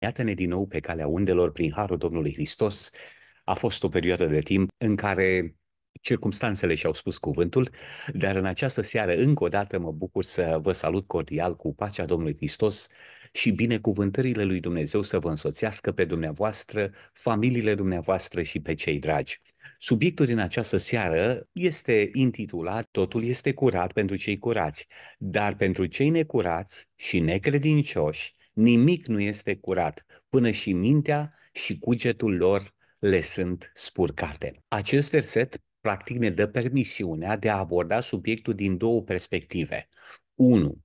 Iată-ne din nou pe calea undelor prin Harul Domnului Hristos. A fost o perioadă de timp în care circumstanțele și-au spus cuvântul, dar în această seară încă o dată mă bucur să vă salut cordial cu pacea Domnului Hristos și binecuvântările lui Dumnezeu să vă însoțească pe dumneavoastră, familiile dumneavoastră și pe cei dragi. Subiectul din această seară este intitulat Totul este curat pentru cei curați, dar pentru cei necurați și necredincioși nimic nu este curat, până și mintea și cugetul lor le sunt spurcate. Acest verset practic ne dă permisiunea de a aborda subiectul din două perspective. 1.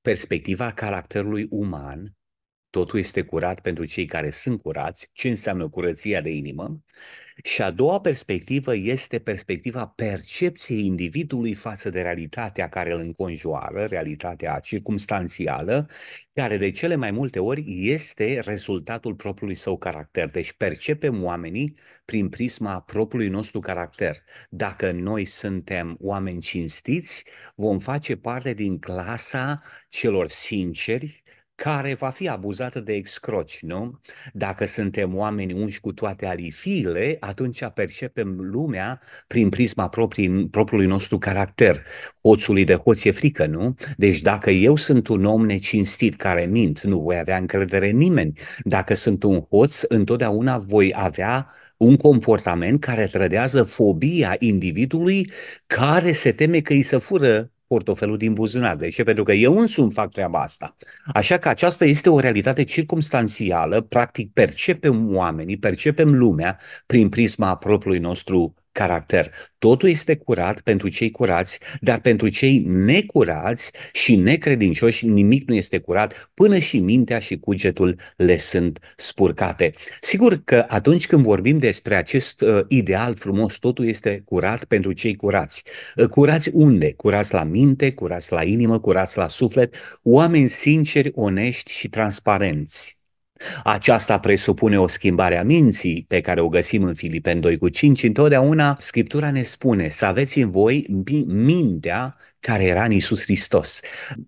Perspectiva caracterului uman totul este curat pentru cei care sunt curați, ce înseamnă curăția de inimă. Și a doua perspectivă este perspectiva percepției individului față de realitatea care îl înconjoară, realitatea circumstanțială, care de cele mai multe ori este rezultatul propriului său caracter. Deci percepem oamenii prin prisma propriului nostru caracter. Dacă noi suntem oameni cinstiți, vom face parte din clasa celor sinceri, care va fi abuzată de excroci, nu? Dacă suntem oameni unși cu toate alifiile, atunci percepem lumea prin prisma proprii, propriului nostru caracter. Hoțului de hoț e frică, nu? Deci dacă eu sunt un om necinstit care mint, nu voi avea încredere în nimeni. Dacă sunt un hoț, întotdeauna voi avea un comportament care trădează fobia individului care se teme că îi se fură portofelul din buzunar. De ce? Pentru că eu însumi fac treaba asta. Așa că aceasta este o realitate circumstanțială, practic percepem oamenii, percepem lumea prin prisma propriului nostru caracter. Totul este curat pentru cei curați, dar pentru cei necurați și necredincioși nimic nu este curat, până și mintea și cugetul le sunt spurcate. Sigur că atunci când vorbim despre acest uh, ideal frumos, totul este curat pentru cei curați. Uh, curați unde? Curați la minte, curați la inimă, curați la suflet, oameni sinceri, onești și transparenți. Aceasta presupune o schimbare a minții pe care o găsim în Filipen 2 cu 5. Întotdeauna Scriptura ne spune să aveți în voi mintea care era în Isus Hristos.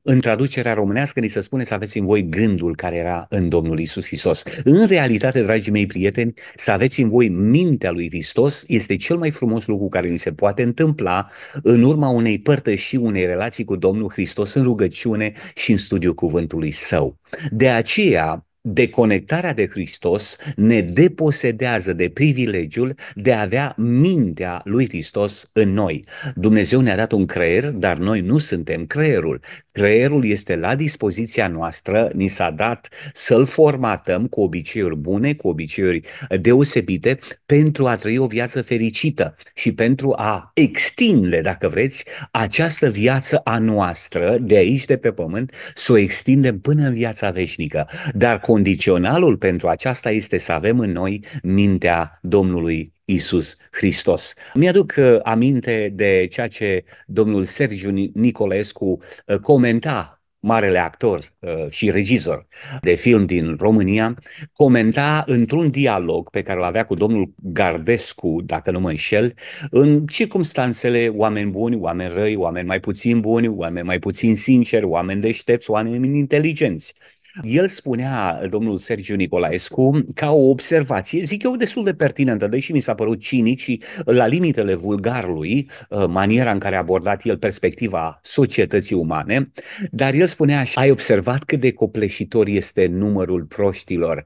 În traducerea românească ni se spune să aveți în voi gândul care era în Domnul Isus Hristos. În realitate, dragii mei prieteni, să aveți în voi mintea lui Hristos este cel mai frumos lucru care ni se poate întâmpla în urma unei părtășii, unei relații cu Domnul Hristos în rugăciune și în studiul cuvântului său. De aceea, deconectarea de Hristos ne deposedează de privilegiul de a avea mintea lui Hristos în noi. Dumnezeu ne-a dat un creier, dar noi nu suntem creierul. Creierul este la dispoziția noastră, ni s-a dat să-l formatăm cu obiceiuri bune, cu obiceiuri deosebite, pentru a trăi o viață fericită și pentru a extinde, dacă vreți, această viață a noastră de aici, de pe pământ, să o extindem până în viața veșnică. Dar cu Condiționalul pentru aceasta este să avem în noi mintea Domnului Isus Hristos. Mi-aduc uh, aminte de ceea ce domnul Sergiu Nicolescu uh, comenta marele actor uh, și regizor de film din România, comenta într-un dialog pe care îl avea cu domnul Gardescu, dacă nu mă înșel, în circumstanțele oameni buni, oameni răi, oameni mai puțin buni, oameni mai puțin sinceri, oameni deștepți, oameni inteligenți. El spunea, domnul Sergiu Nicolaescu, ca o observație, zic eu, destul de pertinentă, deși mi s-a părut cinic și la limitele vulgarului, uh, maniera în care a abordat el perspectiva societății umane, dar el spunea așa, ai observat cât de copleșitor este numărul proștilor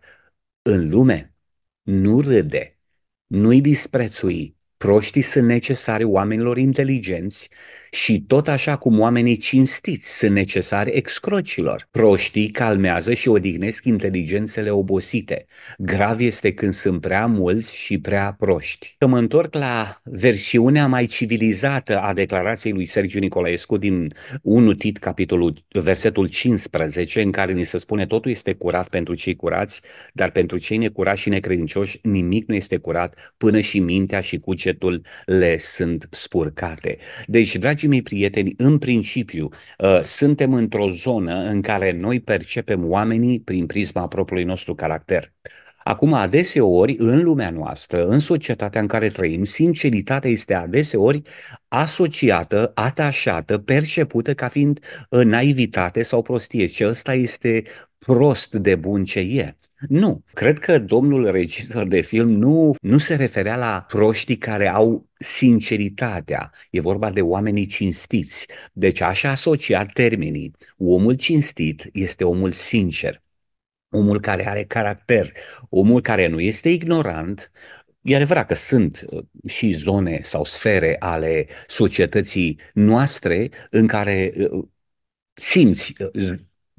în lume? Nu râde, nu-i disprețui, proștii sunt necesari oamenilor inteligenți și tot așa cum oamenii cinstiți sunt necesari excrocilor. Proștii calmează și odihnesc inteligențele obosite. Grav este când sunt prea mulți și prea proști. Să mă întorc la versiunea mai civilizată a declarației lui Sergiu Nicolaescu din 1 Tit, capitolul, versetul 15, în care ni se spune totul este curat pentru cei curați, dar pentru cei necurați și necredincioși nimic nu este curat până și mintea și cucetul le sunt spurcate. Deci, dragi dragii mei prieteni, în principiu, uh, suntem într-o zonă în care noi percepem oamenii prin prisma propriului nostru caracter. Acum, adeseori, în lumea noastră, în societatea în care trăim, sinceritatea este adeseori asociată, atașată, percepută ca fiind uh, naivitate sau prostie. Și ăsta este prost de bun ce e. Nu. Cred că domnul regizor de film nu, nu se referea la proștii care au sinceritatea, e vorba de oamenii cinstiți. Deci așa asocia termenii. Omul cinstit este omul sincer, omul care are caracter, omul care nu este ignorant, E adevărat că sunt uh, și zone sau sfere ale societății noastre în care uh, uh, simți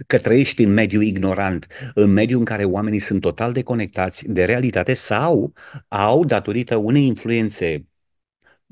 că trăiești în mediu ignorant, în mediu în care oamenii sunt total deconectați de realitate sau au, datorită unei influențe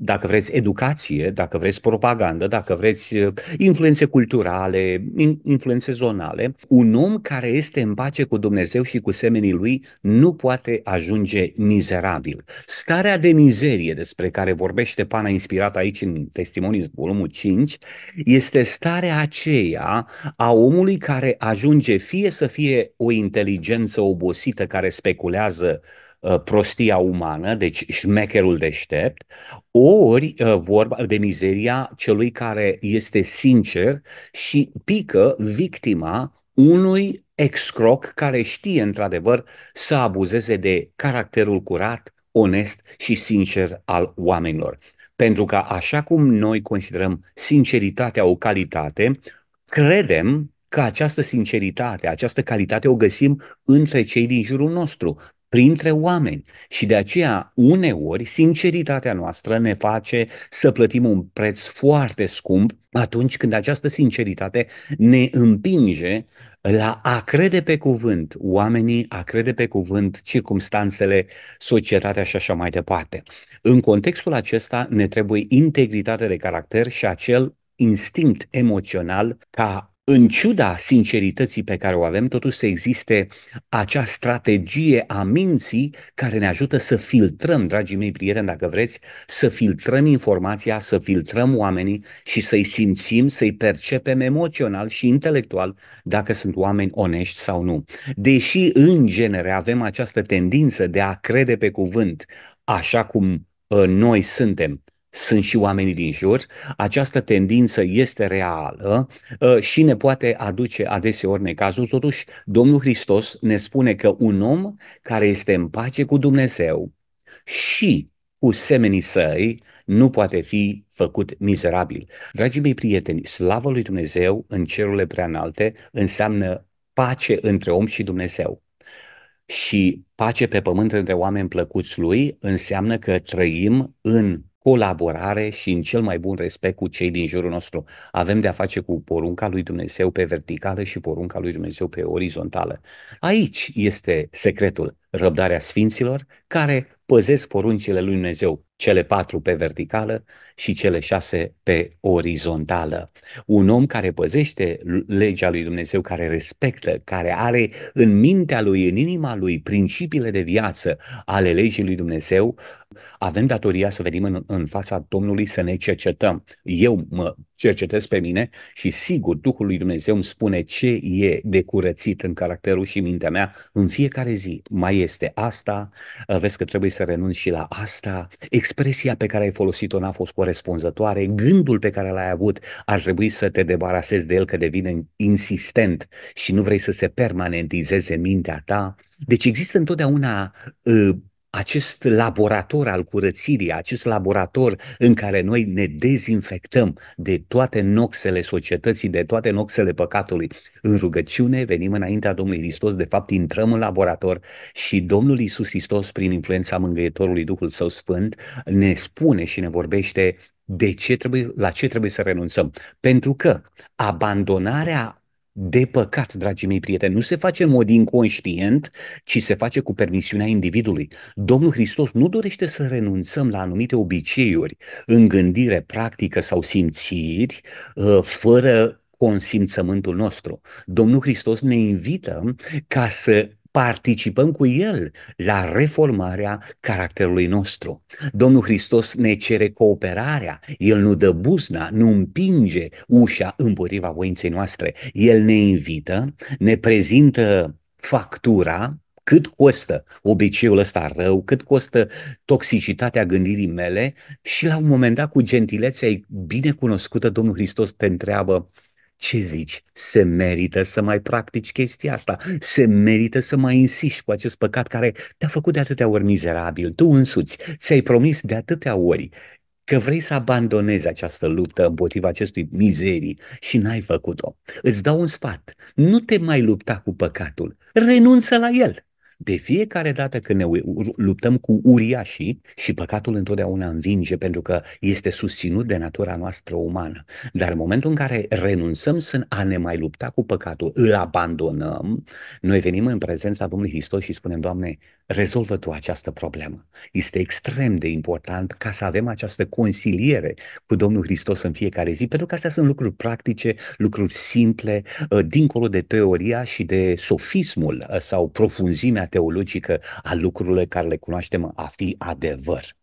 dacă vreți, educație, dacă vreți, propagandă, dacă vreți, uh, influențe culturale, influențe zonale, un om care este în pace cu Dumnezeu și cu semenii lui nu poate ajunge mizerabil. Starea de mizerie despre care vorbește Pana inspirat aici în Testimonii, volumul 5, este starea aceea a omului care ajunge fie să fie o inteligență obosită care speculează Uh, prostia umană, deci șmecherul deștept, ori uh, vorba de mizeria celui care este sincer și pică victima unui excroc care știe într-adevăr să abuzeze de caracterul curat, onest și sincer al oamenilor. Pentru că așa cum noi considerăm sinceritatea o calitate, credem că această sinceritate, această calitate o găsim între cei din jurul nostru, printre oameni. Și de aceea, uneori, sinceritatea noastră ne face să plătim un preț foarte scump atunci când această sinceritate ne împinge la a crede pe cuvânt oamenii, a crede pe cuvânt circumstanțele, societatea și așa mai departe. În contextul acesta ne trebuie integritate de caracter și acel instinct emoțional ca în ciuda sincerității pe care o avem, totuși să existe acea strategie a minții care ne ajută să filtrăm, dragii mei prieteni, dacă vreți, să filtrăm informația, să filtrăm oamenii și să-i simțim, să-i percepem emoțional și intelectual dacă sunt oameni onești sau nu. Deși, în genere, avem această tendință de a crede pe cuvânt așa cum uh, noi suntem, sunt și oamenii din jur, această tendință este reală ă, și ne poate aduce adeseori necazuri. Totuși, Domnul Hristos ne spune că un om care este în pace cu Dumnezeu și cu semenii săi nu poate fi făcut mizerabil. Dragii mei prieteni, slavă lui Dumnezeu în cerurile preanalte înseamnă pace între om și Dumnezeu. Și pace pe pământ între oameni plăcuți lui înseamnă că trăim în colaborare și în cel mai bun respect cu cei din jurul nostru. Avem de a face cu porunca lui Dumnezeu pe verticală și porunca lui Dumnezeu pe orizontală. Aici este secretul, răbdarea sfinților care păzesc poruncile lui Dumnezeu cele patru pe verticală și cele șase pe orizontală. Un om care păzește legea lui Dumnezeu, care respectă, care are în mintea lui, în inima lui, principiile de viață ale legii lui Dumnezeu, avem datoria să venim în, în fața Domnului să ne cercetăm. Eu mă cercetez pe mine și sigur Duhul lui Dumnezeu îmi spune ce e de curățit în caracterul și mintea mea în fiecare zi. Mai este asta, vezi că trebuie să renunți și la asta, expresia pe care ai folosit-o n-a fost corespunzătoare, gândul pe care l-ai avut ar trebui să te debarasezi de el că devine insistent și nu vrei să se permanentizeze mintea ta. Deci există întotdeauna uh, acest laborator al curățirii, acest laborator în care noi ne dezinfectăm de toate noxele societății, de toate noxele păcatului, în rugăciune venim înaintea Domnului Hristos, de fapt intrăm în laborator și Domnul Isus Hristos, prin influența mângâietorului Duhul Său Sfânt, ne spune și ne vorbește de ce trebuie, la ce trebuie să renunțăm. Pentru că abandonarea de păcat, dragii mei prieteni. Nu se face în mod inconștient, ci se face cu permisiunea individului. Domnul Hristos nu dorește să renunțăm la anumite obiceiuri în gândire, practică sau simțiri, uh, fără consimțământul nostru. Domnul Hristos ne invită ca să participăm cu El la reformarea caracterului nostru. Domnul Hristos ne cere cooperarea, El nu dă buzna, nu împinge ușa împotriva voinței noastre. El ne invită, ne prezintă factura, cât costă obiceiul ăsta rău, cât costă toxicitatea gândirii mele și la un moment dat cu gentilețea binecunoscută Domnul Hristos te întreabă ce zici? Se merită să mai practici chestia asta? Se merită să mai insiști cu acest păcat care te-a făcut de atâtea ori mizerabil? Tu însuți ți-ai promis de atâtea ori că vrei să abandonezi această luptă împotriva acestui mizerii și n-ai făcut-o. Îți dau un sfat. Nu te mai lupta cu păcatul. Renunță la el. De fiecare dată când ne luptăm cu uriașii și păcatul întotdeauna învinge pentru că este susținut de natura noastră umană, dar în momentul în care renunțăm să a ne mai lupta cu păcatul, îl abandonăm, noi venim în prezența Domnului Hristos și spunem, Doamne, rezolvă tu această problemă. Este extrem de important ca să avem această consiliere cu Domnul Hristos în fiecare zi, pentru că astea sunt lucruri practice, lucruri simple, uh, dincolo de teoria și de sofismul uh, sau profunzimea teologică a lucrurilor care le cunoaștem a fi adevăr.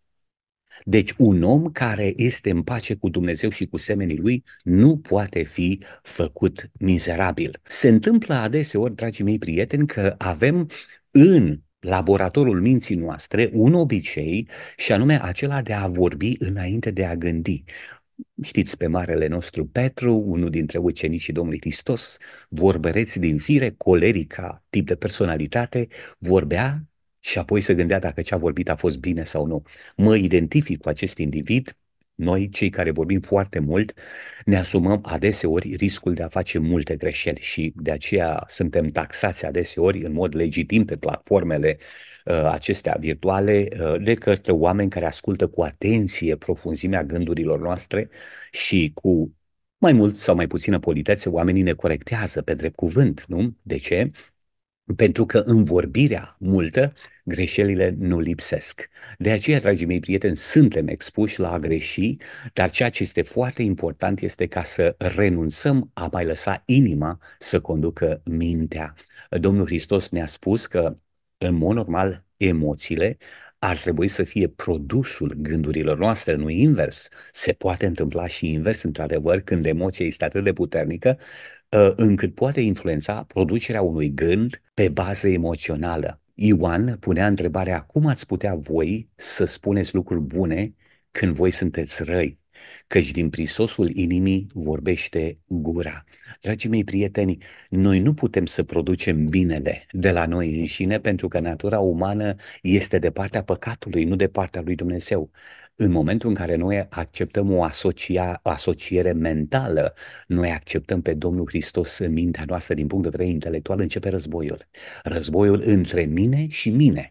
Deci un om care este în pace cu Dumnezeu și cu semenii lui nu poate fi făcut mizerabil. Se întâmplă adeseori, dragii mei prieteni, că avem în laboratorul minții noastre un obicei și anume acela de a vorbi înainte de a gândi. Știți pe marele nostru Petru, unul dintre ucenicii Domnului Hristos, vorbăreți din fire, colerica, tip de personalitate, vorbea și apoi se gândea dacă ce a vorbit a fost bine sau nu. Mă identific cu acest individ, noi, cei care vorbim foarte mult, ne asumăm adeseori riscul de a face multe greșeli și de aceea suntem taxați adeseori în mod legitim pe platformele uh, acestea virtuale uh, de către oameni care ascultă cu atenție profunzimea gândurilor noastre și cu mai mult sau mai puțină politețe, oamenii ne corectează pe drept cuvânt, nu? De ce? Pentru că în vorbirea multă, greșelile nu lipsesc. De aceea, dragii mei prieteni, suntem expuși la a greși, dar ceea ce este foarte important este ca să renunțăm a mai lăsa inima să conducă mintea. Domnul Hristos ne-a spus că, în mod normal, emoțiile ar trebui să fie produsul gândurilor noastre, nu invers. Se poate întâmpla și invers, într-adevăr, când emoția este atât de puternică Uh, încât poate influența producerea unui gând pe bază emoțională. Ioan punea întrebarea cum ați putea voi să spuneți lucruri bune când voi sunteți răi, căci din prisosul inimii vorbește gura. Dragii mei prieteni, noi nu putem să producem binele de la noi înșine pentru că natura umană este de partea păcatului, nu de partea lui Dumnezeu. În momentul în care noi acceptăm o asocia, asociere mentală, noi acceptăm pe Domnul Hristos în mintea noastră din punct de vedere intelectual, începe războiul. Războiul între mine și mine.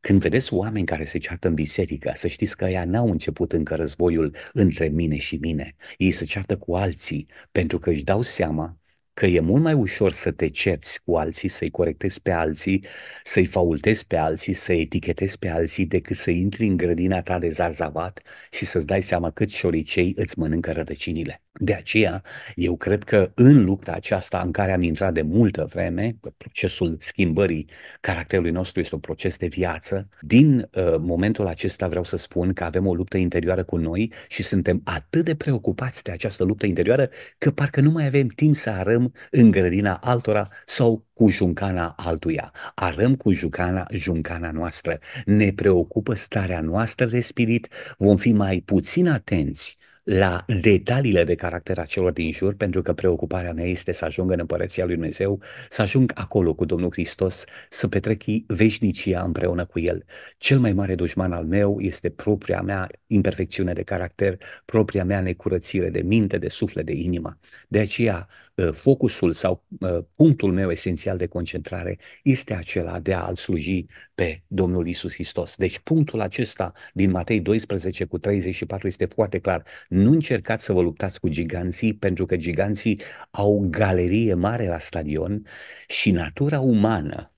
Când vedeți oameni care se ceartă în biserică, să știți că ea n-au început încă războiul între mine și mine. Ei se ceartă cu alții pentru că își dau seama că e mult mai ușor să te cerți cu alții, să-i corectezi pe alții, să-i faultezi pe alții, să etichetezi pe alții, decât să intri în grădina ta de zarzavat și să-ți dai seama cât șoricei îți mănâncă rădăcinile. De aceea, eu cred că în lupta aceasta în care am intrat de multă vreme, procesul schimbării caracterului nostru este un proces de viață, din uh, momentul acesta vreau să spun că avem o luptă interioară cu noi și suntem atât de preocupați de această luptă interioară că parcă nu mai avem timp să arăm în grădina altora sau cu juncana altuia. Arăm cu jucana, juncana noastră. Ne preocupă starea noastră de spirit, vom fi mai puțin atenți la detaliile de caracter a celor din jur, pentru că preocuparea mea este să ajung în Împărăția Lui Dumnezeu, să ajung acolo cu Domnul Hristos, să petrec veșnicia împreună cu El. Cel mai mare dușman al meu este propria mea imperfecțiune de caracter, propria mea necurățire de minte, de suflet, de inimă. De aceea, Uh, focusul sau uh, punctul meu esențial de concentrare este acela de a-L sluji pe Domnul Isus Hristos. Deci punctul acesta din Matei 12 cu 34 este foarte clar. Nu încercați să vă luptați cu giganții pentru că giganții au galerie mare la stadion și natura umană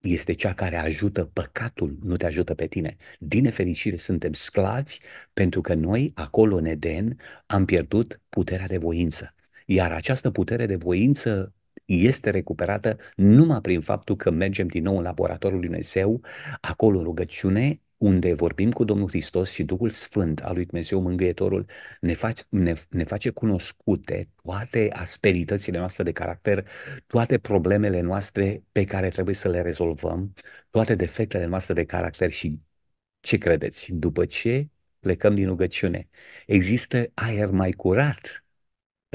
este cea care ajută păcatul, nu te ajută pe tine. Din nefericire suntem sclavi pentru că noi, acolo în Eden, am pierdut puterea de voință. Iar această putere de voință este recuperată numai prin faptul că mergem din nou în laboratorul lui Dumnezeu, acolo rugăciune, unde vorbim cu Domnul Hristos și Duhul Sfânt al lui Dumnezeu Mângâietorul ne, fac, ne, ne face cunoscute toate asperitățile noastre de caracter, toate problemele noastre pe care trebuie să le rezolvăm, toate defectele noastre de caracter și ce credeți? După ce plecăm din rugăciune, există aer mai curat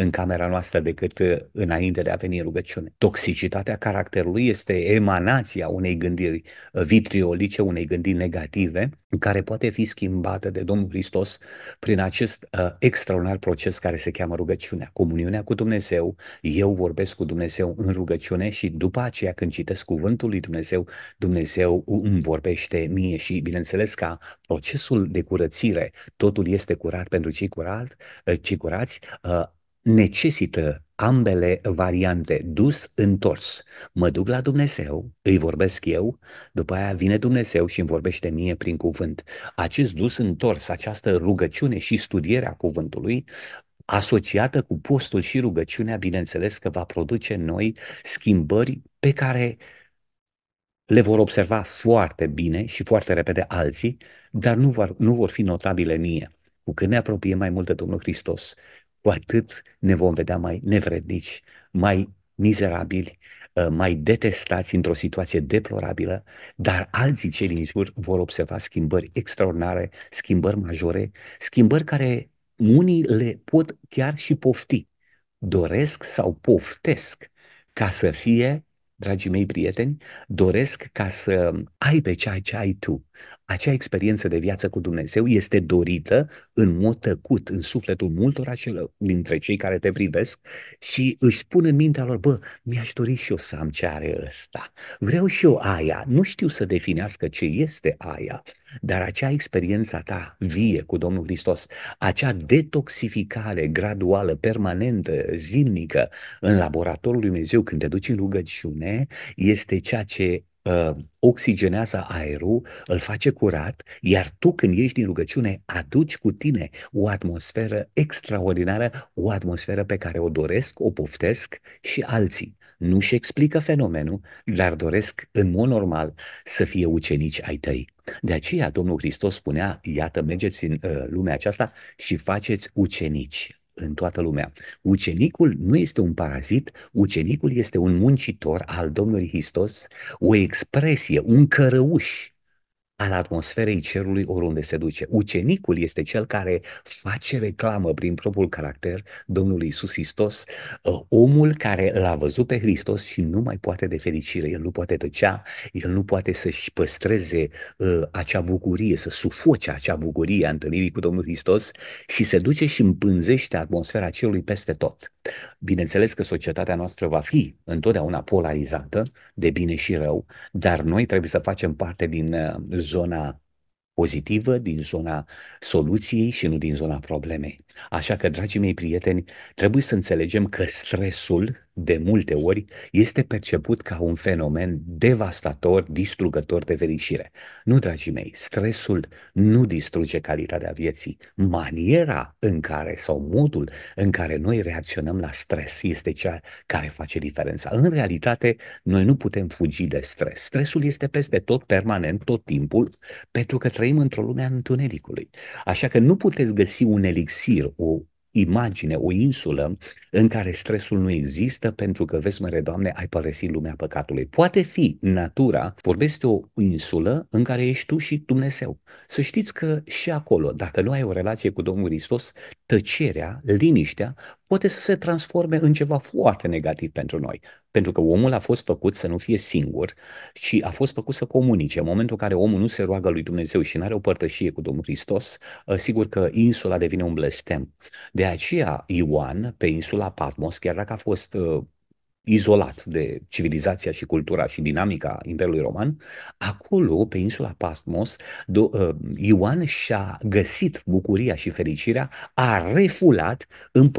în camera noastră decât uh, înainte de a veni rugăciune. Toxicitatea caracterului este emanația unei gândiri vitriolice, unei gândiri negative, care poate fi schimbată de Domnul Hristos prin acest uh, extraordinar proces care se cheamă rugăciunea, comuniunea cu Dumnezeu. Eu vorbesc cu Dumnezeu în rugăciune și după aceea când citesc cuvântul lui Dumnezeu, Dumnezeu îmi vorbește mie și bineînțeles ca procesul de curățire, totul este curat pentru cei curat, uh, cei curați, uh, necesită ambele variante, dus, întors. Mă duc la Dumnezeu, îi vorbesc eu, după aia vine Dumnezeu și îmi vorbește mie prin cuvânt. Acest dus, întors, această rugăciune și studierea cuvântului asociată cu postul și rugăciunea, bineînțeles că va produce noi schimbări pe care le vor observa foarte bine și foarte repede alții, dar nu vor, nu vor fi notabile mie. Cu cât ne apropiem mai mult de Domnul Hristos cu atât ne vom vedea mai nevrednici, mai mizerabili, ă, mai detestați într-o situație deplorabilă, dar alții cei din jur vor observa schimbări extraordinare, schimbări majore, schimbări care unii le pot chiar și pofti. Doresc sau poftesc ca să fie, dragii mei prieteni, doresc ca să ai pe ceea ce ai tu, acea experiență de viață cu Dumnezeu este dorită în mod tăcut, în sufletul multora celor, dintre cei care te privesc și își spun în mintea lor, bă, mi-aș dori și eu să am ce are ăsta. Vreau și eu aia. Nu știu să definească ce este aia, dar acea experiență ta vie cu Domnul Hristos, acea detoxificare graduală, permanentă, zilnică, în laboratorul lui Dumnezeu când te duci în rugăciune, este ceea ce uh, oxigenează aerul, îl face curat, iar tu când ești din rugăciune aduci cu tine o atmosferă extraordinară, o atmosferă pe care o doresc, o poftesc și alții. Nu-și explică fenomenul, dar doresc în mod normal să fie ucenici ai tăi. De aceea Domnul Hristos spunea, iată, mergeți în uh, lumea aceasta și faceți ucenici în toată lumea. Ucenicul nu este un parazit, ucenicul este un muncitor al Domnului Hristos, o expresie, un cărăuș al atmosferei cerului oriunde se duce. Ucenicul este cel care face reclamă prin propriul caracter Domnului Isus Hristos, uh, omul care l-a văzut pe Hristos și nu mai poate de fericire. El nu poate tăcea, el nu poate să-și păstreze uh, acea bucurie, să sufoce acea bucurie a întâlnirii cu Domnul Hristos și se duce și împânzește atmosfera cerului peste tot. Bineînțeles că societatea noastră va fi întotdeauna polarizată de bine și rău, dar noi trebuie să facem parte din uh, zona pozitivă, din zona soluției și nu din zona problemei. Așa că, dragii mei prieteni, trebuie să înțelegem că stresul de multe ori, este perceput ca un fenomen devastator, distrugător de fericire. Nu, dragii mei, stresul nu distruge calitatea vieții. Maniera în care sau modul în care noi reacționăm la stres este cea care face diferența. În realitate, noi nu putem fugi de stres. Stresul este peste tot, permanent, tot timpul, pentru că trăim într-o lume a întunericului. Așa că nu puteți găsi un elixir, o, imagine, o insulă în care stresul nu există pentru că, vezi, măre, Doamne, ai părăsit lumea păcatului. Poate fi natura, vorbește o insulă în care ești tu și Dumnezeu. Să știți că și acolo, dacă nu ai o relație cu Domnul Hristos, tăcerea, liniștea, poate să se transforme în ceva foarte negativ pentru noi. Pentru că omul a fost făcut să nu fie singur și a fost făcut să comunice. În momentul în care omul nu se roagă lui Dumnezeu și nu are o părtășie cu Domnul Hristos, ă, sigur că insula devine un blestem. De aceea Ioan, pe insula Patmos, chiar dacă a fost ă, izolat de civilizația și cultura și dinamica Imperiului Roman, acolo, pe insula Pasmos, do- uh, Ioan și-a găsit bucuria și fericirea, a refulat în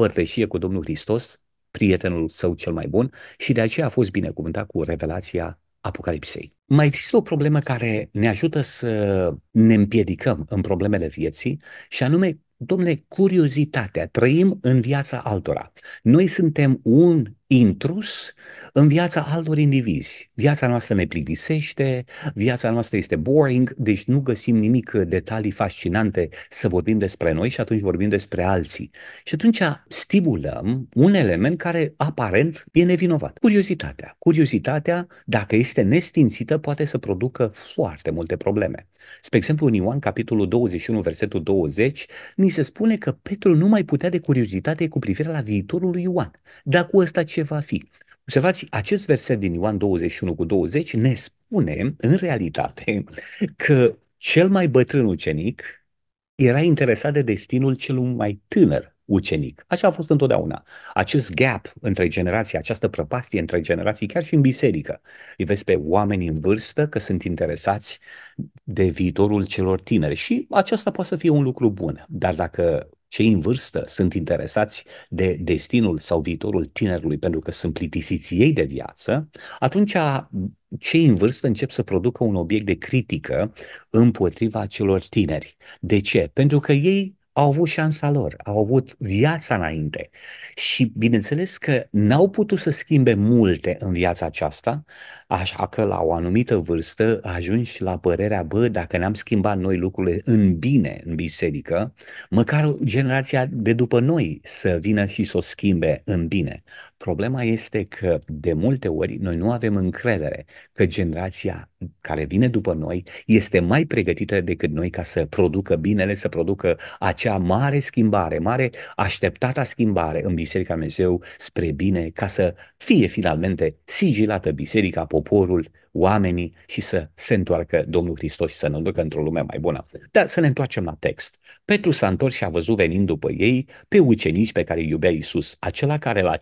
cu Domnul Hristos, prietenul său cel mai bun, și de aceea a fost binecuvântat cu revelația Apocalipsei. Mai există o problemă care ne ajută să ne împiedicăm în problemele vieții și anume, domne, curiozitatea. Trăim în viața altora. Noi suntem un intrus în viața altor indivizi. Viața noastră ne plictisește, viața noastră este boring, deci nu găsim nimic detalii fascinante să vorbim despre noi și atunci vorbim despre alții. Și atunci stimulăm un element care aparent e nevinovat. Curiozitatea. Curiozitatea, dacă este nestințită, poate să producă foarte multe probleme. Spre exemplu, în Ioan, capitolul 21, versetul 20, ni se spune că Petru nu mai putea de curiozitate cu privire la viitorul lui Ioan. Dar cu ăsta ce ce va fi. Observați, acest verset din Ioan 21 cu 20 ne spune, în realitate, că cel mai bătrân ucenic era interesat de destinul celui mai tânăr ucenic. Așa a fost întotdeauna. Acest gap între generații, această prăpastie între generații, chiar și în biserică. Îi vezi pe oameni în vârstă că sunt interesați de viitorul celor tineri și aceasta poate să fie un lucru bun. Dar dacă cei în vârstă sunt interesați de destinul sau viitorul tinerului pentru că sunt plictisiți ei de viață, atunci cei în vârstă încep să producă un obiect de critică împotriva celor tineri. De ce? Pentru că ei au avut șansa lor, au avut viața înainte și bineînțeles că n-au putut să schimbe multe în viața aceasta, Așa că la o anumită vârstă ajungi la părerea, bă, dacă ne-am schimbat noi lucrurile în bine în biserică, măcar generația de după noi să vină și să o schimbe în bine. Problema este că de multe ori noi nu avem încredere că generația care vine după noi este mai pregătită decât noi ca să producă binele, să producă acea mare schimbare, mare așteptată schimbare în Biserica Dumnezeu spre bine, ca să fie finalmente sigilată Biserica Poporului poporul, oamenii și să se întoarcă Domnul Hristos și să ne ducă într-o lume mai bună. Dar să ne întoarcem la text. Petru s-a întors și a văzut venind după ei pe ucenici pe care îi iubea Isus, acela care la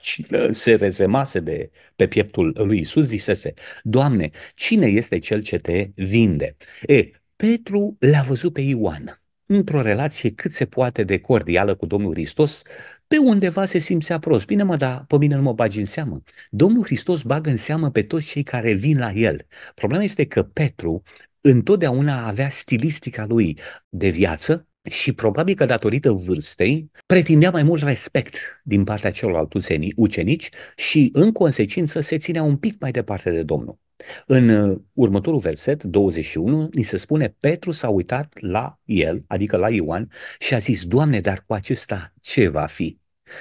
se rezemase de pe pieptul lui Isus, zisese, Doamne, cine este cel ce te vinde? E, Petru l-a văzut pe Ioan într-o relație cât se poate de cordială cu Domnul Hristos, pe undeva se simțea prost. Bine mă, dar pe mine nu mă bagi în seamă. Domnul Hristos bagă în seamă pe toți cei care vin la el. Problema este că Petru întotdeauna avea stilistica lui de viață, și probabil că datorită vârstei pretindea mai mult respect din partea celorlalți ucenici și în consecință se ținea un pic mai departe de Domnul. În uh, următorul verset, 21, ni se spune, Petru s-a uitat la el, adică la Ioan, și a zis, Doamne, dar cu acesta ce va fi?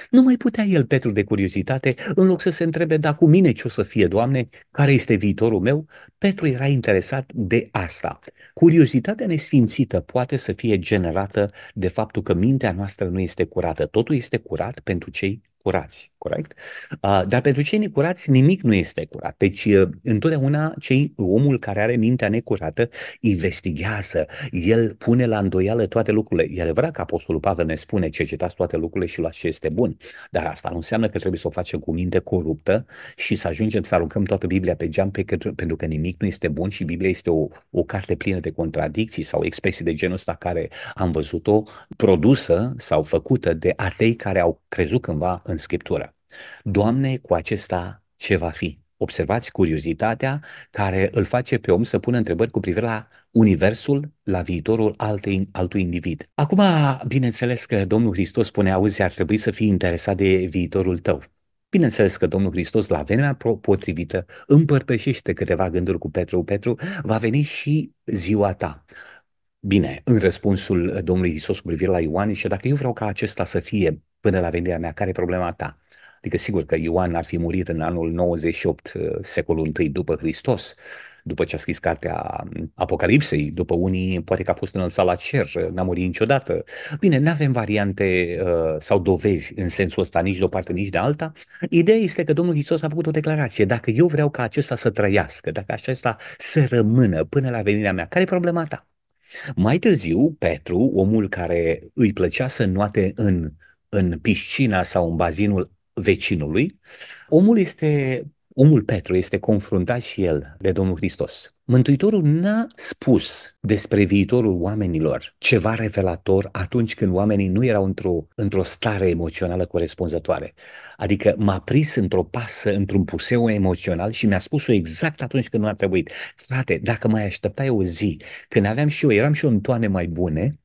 Nu mai putea el, Petru, de curiozitate, în loc să se întrebe, da, cu mine ce o să fie, Doamne, care este viitorul meu? Petru era interesat de asta. Curiozitatea nesfințită poate să fie generată de faptul că mintea noastră nu este curată. Totul este curat pentru cei curați corect? Uh, dar pentru cei necurați nimic nu este curat. Deci uh, întotdeauna cei, omul care are mintea necurată investigează, el pune la îndoială toate lucrurile. E adevărat că Apostolul Pavel ne spune cercetați toate lucrurile și luați ce este bun, dar asta nu înseamnă că trebuie să o facem cu minte coruptă și să ajungem să aruncăm toată Biblia pe geam pe că, pentru că nimic nu este bun și Biblia este o, o carte plină de contradicții sau expresii de genul ăsta care am văzut-o produsă sau făcută de atei care au crezut cândva în Scriptură. Doamne, cu acesta ce va fi? Observați curiozitatea care îl face pe om să pună întrebări cu privire la universul, la viitorul altui, altui individ. Acum, bineînțeles că Domnul Hristos spune, auzi, ar trebui să fii interesat de viitorul tău. Bineînțeles că Domnul Hristos, la vremea potrivită, împărtășește câteva gânduri cu Petru. Petru, va veni și ziua ta. Bine, în răspunsul Domnului Hristos cu privire la Ioan, și dacă eu vreau ca acesta să fie până la venirea mea, care e problema ta? Adică sigur că Ioan ar fi murit în anul 98, uh, secolul I după Hristos, după ce a scris cartea Apocalipsei, după unii poate că a fost înălțat la cer, uh, n-a murit niciodată. Bine, nu avem variante uh, sau dovezi în sensul ăsta, nici de o parte, nici de alta. Ideea este că Domnul Hristos a făcut o declarație. Dacă eu vreau ca acesta să trăiască, dacă acesta să rămână până la venirea mea, care e problema ta? Mai târziu, Petru, omul care îi plăcea să nuate în, în piscina sau în bazinul vecinului, omul este, omul Petru este confruntat și el de Domnul Hristos. Mântuitorul n-a spus despre viitorul oamenilor ceva revelator atunci când oamenii nu erau într-o, într-o stare emoțională corespunzătoare. Adică m-a prins într-o pasă, într-un puseu emoțional și mi-a spus-o exact atunci când nu a trebuit. Frate, dacă mai așteptai o zi, când aveam și eu, eram și eu în toane mai bune,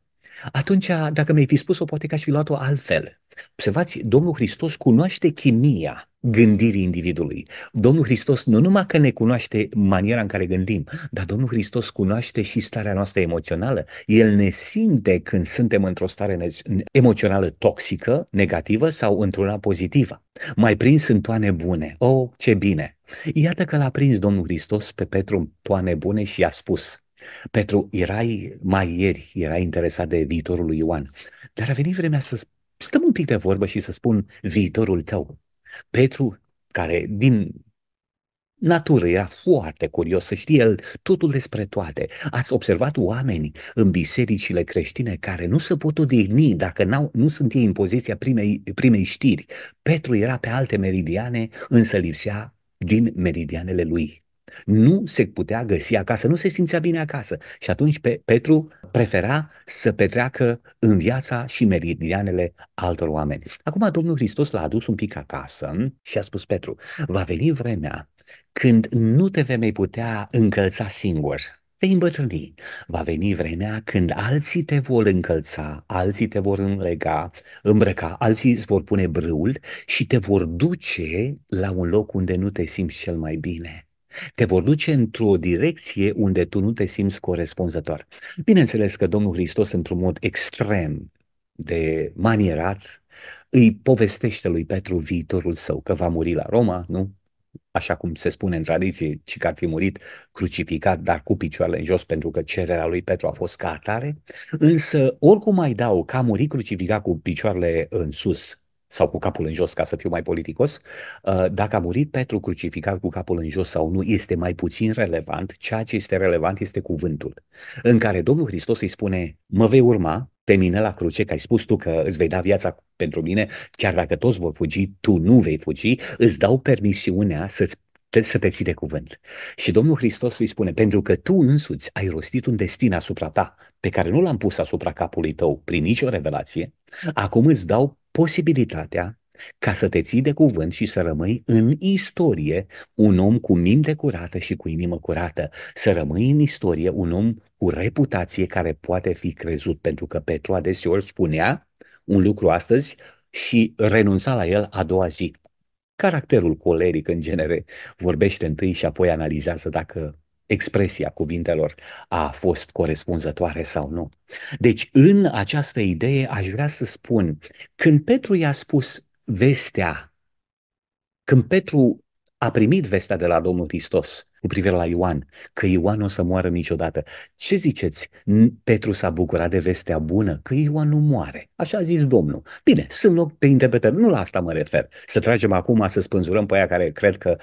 atunci, dacă mi-ai fi spus-o, poate că aș fi luat-o altfel. Observați, Domnul Hristos cunoaște chimia gândirii individului. Domnul Hristos nu numai că ne cunoaște maniera în care gândim, dar Domnul Hristos cunoaște și starea noastră emoțională. El ne simte când suntem într-o stare emoțională toxică, negativă sau într-una pozitivă. Mai prins în toane bune. Oh, ce bine! Iată că l-a prins Domnul Hristos pe Petru în toane bune și i-a spus, Petru, erai mai ieri, erai interesat de viitorul lui Ioan, dar a venit vremea să stăm un pic de vorbă și să spun viitorul tău. Petru, care din natură era foarte curios să știe el totul despre toate. Ați observat oameni în bisericile creștine care nu se pot odihni dacă n-au, nu sunt ei în poziția primei, primei știri. Petru era pe alte meridiane, însă lipsea din meridianele lui. Nu se putea găsi acasă, nu se simțea bine acasă. Și atunci Petru prefera să petreacă în viața și meridianele altor oameni. Acum Domnul Hristos l-a adus un pic acasă și a spus Petru, va veni vremea când nu te vei mai putea încălța singur, vei îmbătrâni. Va veni vremea când alții te vor încălța, alții te vor înlega, îmbrăca, alții îți vor pune brâul și te vor duce la un loc unde nu te simți cel mai bine te vor duce într-o direcție unde tu nu te simți corespunzător. Bineînțeles că Domnul Hristos, într-un mod extrem de manierat, îi povestește lui Petru viitorul său, că va muri la Roma, nu? Așa cum se spune în tradiție, ci că ar fi murit crucificat, dar cu picioarele în jos, pentru că cererea lui Petru a fost ca atare. Însă, oricum mai dau, că a murit crucificat cu picioarele în sus, sau cu capul în jos, ca să fiu mai politicos, uh, dacă a murit Petru crucificat cu capul în jos sau nu, este mai puțin relevant. Ceea ce este relevant este cuvântul, în care Domnul Hristos îi spune, mă vei urma pe mine la cruce, că ai spus tu că îți vei da viața pentru mine, chiar dacă toți vor fugi, tu nu vei fugi, îți dau permisiunea să-ți să te ții de cuvânt. Și Domnul Hristos îi spune, pentru că tu însuți ai rostit un destin asupra ta, pe care nu l-am pus asupra capului tău prin nicio revelație, acum îți dau posibilitatea ca să te ții de cuvânt și să rămâi în istorie un om cu minte curată și cu inimă curată, să rămâi în istorie un om cu reputație care poate fi crezut, pentru că Petru adeseori spunea un lucru astăzi și renunța la el a doua zi. Caracterul coleric în genere vorbește întâi și apoi analizează dacă expresia cuvintelor a fost corespunzătoare sau nu. Deci, în această idee, aș vrea să spun, când Petru i-a spus vestea, când Petru a primit vestea de la Domnul Hristos cu privire la Ioan, că Ioan o să moară niciodată. Ce ziceți? Petru s-a bucurat de vestea bună, că Ioan nu moare. Așa a zis Domnul. Bine, sunt loc de interpretări, nu la asta mă refer. Să tragem acum să spânzurăm pe aia care cred că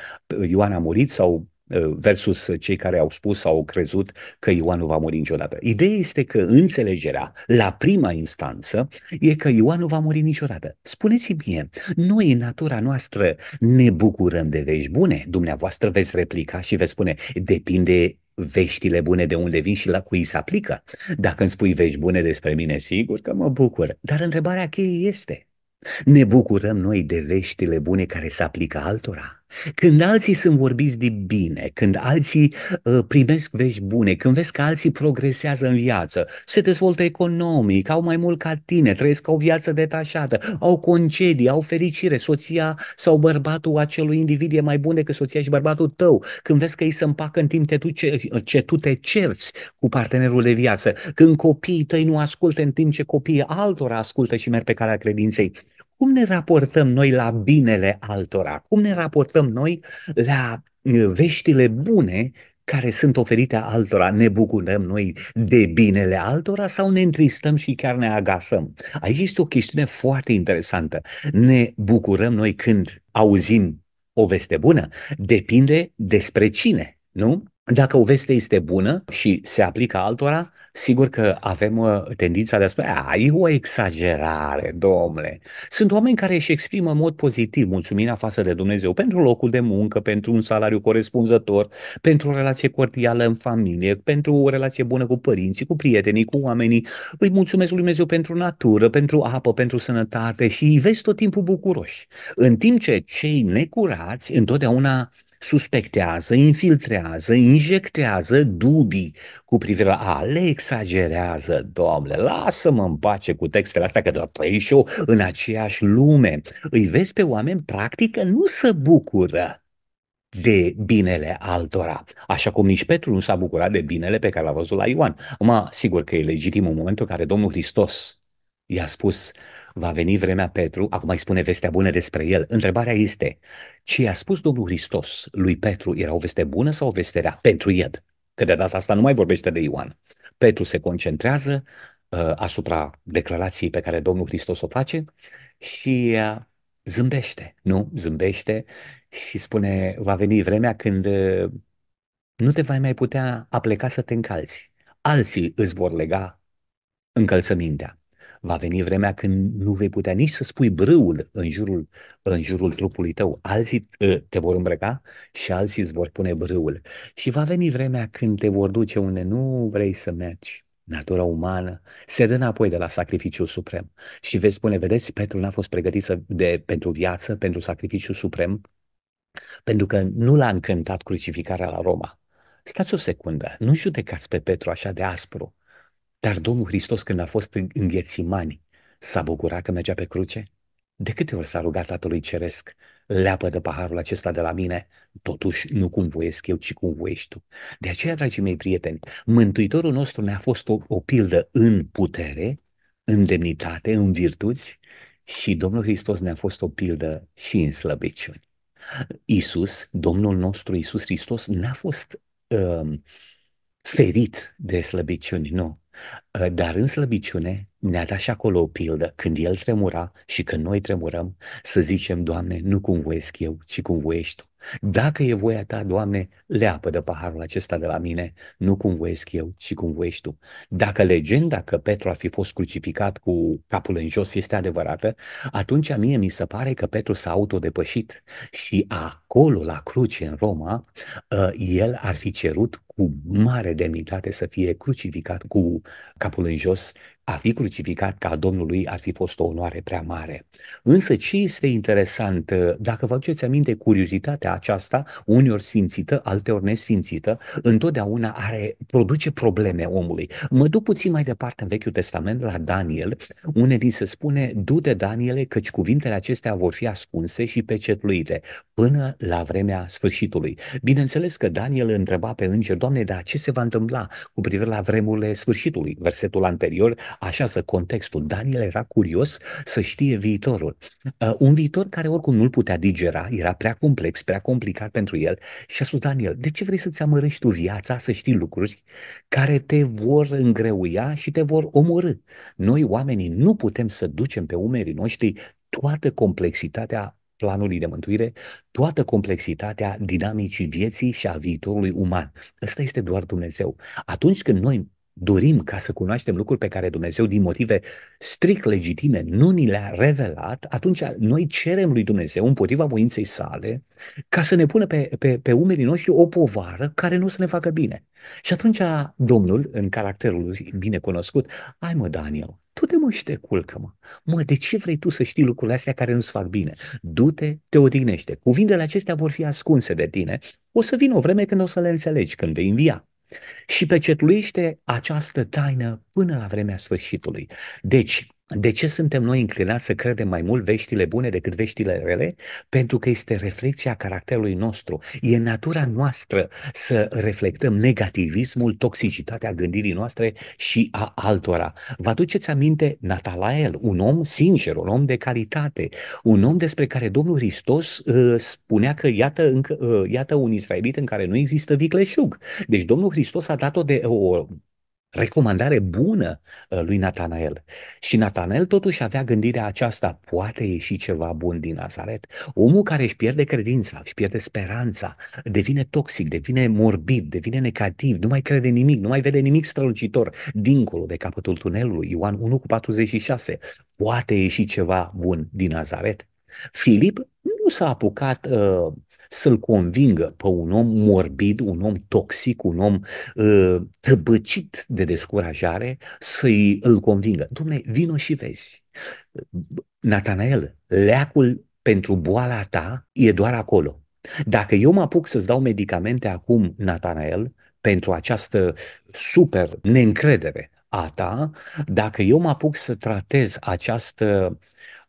Ioan a murit sau versus cei care au spus sau au crezut că Ioan nu va muri niciodată. Ideea este că înțelegerea la prima instanță e că Ioan nu va muri niciodată. Spuneți-mi mie, noi în natura noastră ne bucurăm de vești bune? Dumneavoastră veți replica și veți spune, depinde veștile bune de unde vin și la cui se aplică. Dacă îmi spui vești bune despre mine, sigur că mă bucur. Dar întrebarea cheie este, ne bucurăm noi de veștile bune care se aplică altora? Când alții sunt vorbiți de bine, când alții uh, primesc vești bune, când vezi că alții progresează în viață, se dezvoltă economic, au mai mult ca tine, trăiesc o viață detașată, au concedii, au fericire, soția sau bărbatul acelui individ e mai bun decât soția și bărbatul tău, când vezi că ei se împacă în timp te tu ce, ce tu te cerți cu partenerul de viață, când copiii tăi nu ascultă în timp ce copiii altora ascultă și merg pe calea credinței, cum ne raportăm noi la binele altora, cum ne raportăm noi la uh, veștile bune care sunt oferite altora, ne bucurăm noi de binele altora sau ne întristăm și chiar ne agasăm? Aici este o chestiune foarte interesantă. Ne bucurăm noi când auzim o veste bună? Depinde despre cine, nu? Dacă o veste este bună și se aplică altora, sigur că avem uh, tendința de a spune, a, e o exagerare, domnule. Sunt oameni care își exprimă în mod pozitiv mulțumirea față de Dumnezeu pentru locul de muncă, pentru un salariu corespunzător, pentru o relație cordială în familie, pentru o relație bună cu părinții, cu prietenii, cu oamenii. Îi mulțumesc lui Dumnezeu pentru natură, pentru apă, pentru sănătate și îi vezi tot timpul bucuroși. În timp ce cei necurați întotdeauna suspectează, infiltrează, injectează dubii cu privire la le exagerează, Doamne, lasă-mă în pace cu textele astea, că doar și eu în aceeași lume. Îi vezi pe oameni, practic, că nu se bucură de binele altora, așa cum nici Petru nu s-a bucurat de binele pe care l-a văzut la Ioan. Mă, sigur că e legitim în momentul în care Domnul Hristos i-a spus, va veni vremea Petru, acum îi spune vestea bună despre el. Întrebarea este, ce a spus Domnul Hristos lui Petru era o veste bună sau o veste rea pentru el? Că de data asta nu mai vorbește de Ioan. Petru se concentrează uh, asupra declarației pe care Domnul Hristos o face și uh, zâmbește, nu? Zâmbește și spune, va veni vremea când uh, nu te vai mai putea apleca să te încalzi. Alții îți vor lega încălțămintea. Va veni vremea când nu vei putea nici să spui brâul în jurul, în jurul trupului tău. Alții ă, te vor îmbrăca și alții îți vor pune brâul. Și va veni vremea când te vor duce unde nu vrei să mergi. Natura umană se dă înapoi de la sacrificiul suprem. Și vezi spune, vedeți, Petru n-a fost pregătit să, de, pentru viață, pentru sacrificiul suprem, pentru că nu l-a încântat crucificarea la Roma. Stați o secundă, nu judecați pe Petru așa de aspru. Dar Domnul Hristos, când a fost în înghețimani, s-a bucurat că mergea pe cruce? De câte ori s-a rugat Tatălui Ceresc, leapă de paharul acesta de la mine, totuși nu cum voiesc eu, ci cum voiești tu. De aceea, dragii mei prieteni, Mântuitorul nostru ne-a fost o, o pildă în putere, în demnitate, în virtuți și Domnul Hristos ne-a fost o pildă și în slăbiciuni. Isus, Domnul nostru Isus Hristos, n-a fost uh, ferit de slăbiciuni, nu. Ă, dar în slăbiciune ne-a dat și acolo o pildă, când el tremura și când noi tremurăm, să zicem, Doamne, nu cum voiesc eu, ci cum voiești Tu. Dacă e voia Ta, Doamne, leapă de paharul acesta de la mine, nu cum voiesc eu, ci cum voiești Tu. Dacă legenda că Petru a fi fost crucificat cu capul în jos este adevărată, atunci mie mi se pare că Petru s-a autodepășit și acolo, la cruce, în Roma, ă, el ar fi cerut cu mare demnitate să fie crucificat cu capul în jos a fi crucificat ca Domnul lui ar fi fost o onoare prea mare. Însă ce este interesant, dacă vă aduceți aminte, curiozitatea aceasta, uneori sfințită, alteori nesfințită, întotdeauna are, produce probleme omului. Mă duc puțin mai departe în Vechiul Testament la Daniel, unde ni se spune, du-te Daniele, căci cuvintele acestea vor fi ascunse și pecetluite până la vremea sfârșitului. Bineînțeles că Daniel întreba pe înger, Doamne, dar ce se va întâmpla cu privire la vremurile sfârșitului? Versetul anterior Așează contextul. Daniel era curios să știe viitorul. Uh, un viitor care oricum nu-l putea digera, era prea complex, prea complicat pentru el și a spus Daniel, de ce vrei să-ți amărăști tu viața, să știi lucruri care te vor îngreuia și te vor omorâ? Noi oamenii nu putem să ducem pe umerii noștri toată complexitatea planului de mântuire, toată complexitatea dinamicii vieții și a viitorului uman. Ăsta este doar Dumnezeu. Atunci când noi dorim ca să cunoaștem lucruri pe care Dumnezeu, din motive strict legitime, nu ni le-a revelat, atunci noi cerem lui Dumnezeu, împotriva voinței sale, ca să ne pună pe, pe, pe umerii noștri o povară care nu să ne facă bine. Și atunci Domnul, în caracterul lui bine cunoscut, ai mă, Daniel, tu te măște, culcă-mă. Mă, de ce vrei tu să știi lucrurile astea care nu-ți fac bine? Du-te, te odihnește. Cuvintele acestea vor fi ascunse de tine. O să vină o vreme când o să le înțelegi, când vei învia și pecetluiește această taină până la vremea sfârșitului. Deci, de ce suntem noi înclinați să credem mai mult veștile bune decât veștile rele? Pentru că este reflexia caracterului nostru. E natura noastră să reflectăm negativismul, toxicitatea gândirii noastre și a altora. Vă aduceți aminte Natalael, un om sincer, un om de calitate, un om despre care Domnul Hristos uh, spunea că iată, încă, uh, iată un israelit în care nu există vicleșug. Deci Domnul Hristos a dat-o de o recomandare bună uh, lui Natanael. Și Natanael totuși avea gândirea aceasta, poate ieși ceva bun din Nazaret. Omul care își pierde credința, își pierde speranța, devine toxic, devine morbid, devine negativ, nu mai crede nimic, nu mai vede nimic strălucitor dincolo de capătul tunelului. Ioan 1 cu 46. Poate ieși ceva bun din Nazaret. Filip nu s-a apucat uh, să-l convingă pe un om morbid, un om toxic, un om uh, tăbăcit de descurajare, să-i îl convingă. Domne, vino și vezi. Natanael, leacul pentru boala ta e doar acolo. Dacă eu mă apuc să-ți dau medicamente acum, Natanael, pentru această super neîncredere a ta, dacă eu mă apuc să tratez această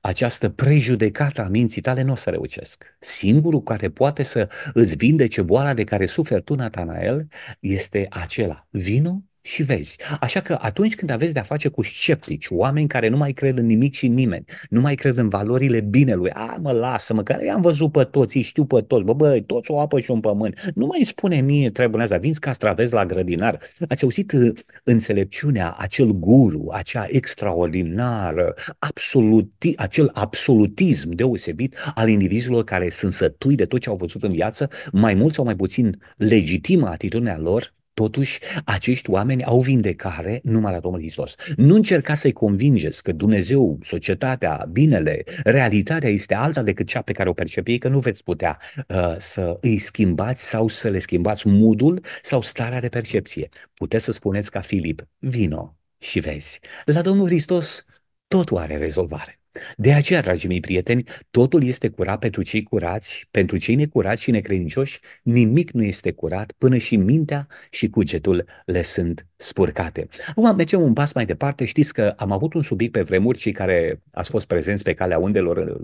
această prejudecată a minții tale nu o să reușesc. Singurul care poate să îți vindece boala de care suferi tu, Natanael, este acela. Vino și vezi. Așa că atunci când aveți de-a face cu sceptici, oameni care nu mai cred în nimic și nimeni, nu mai cred în valorile binelui, a, mă, lasă-mă, că i-am văzut pe toți, îi știu pe toți, bă, bă, toți o apă și un pământ. Nu mai spune mie trebuie să vinți castraveți la grădinar. Ați auzit uh, înțelepciunea, acel guru, acea extraordinară, absoluti, acel absolutism deosebit al indivizilor care sunt sătui de tot ce au văzut în viață, mai mult sau mai puțin legitimă atitudinea lor Totuși, acești oameni au vindecare numai la Domnul Hristos. Nu încerca să-i convingeți că Dumnezeu, societatea, binele, realitatea este alta decât cea pe care o percep ei, că nu veți putea uh, să îi schimbați sau să le schimbați modul sau starea de percepție. Puteți să spuneți ca Filip, vino și vezi. La Domnul Hristos totul are rezolvare. De aceea, dragii mei prieteni, totul este curat pentru cei curați, pentru cei necurați și necredincioși, nimic nu este curat până și mintea și cugetul le sunt spurcate. Acum mergem un pas mai departe. Știți că am avut un subiect pe vremuri, cei care ați fost prezenți pe calea undelor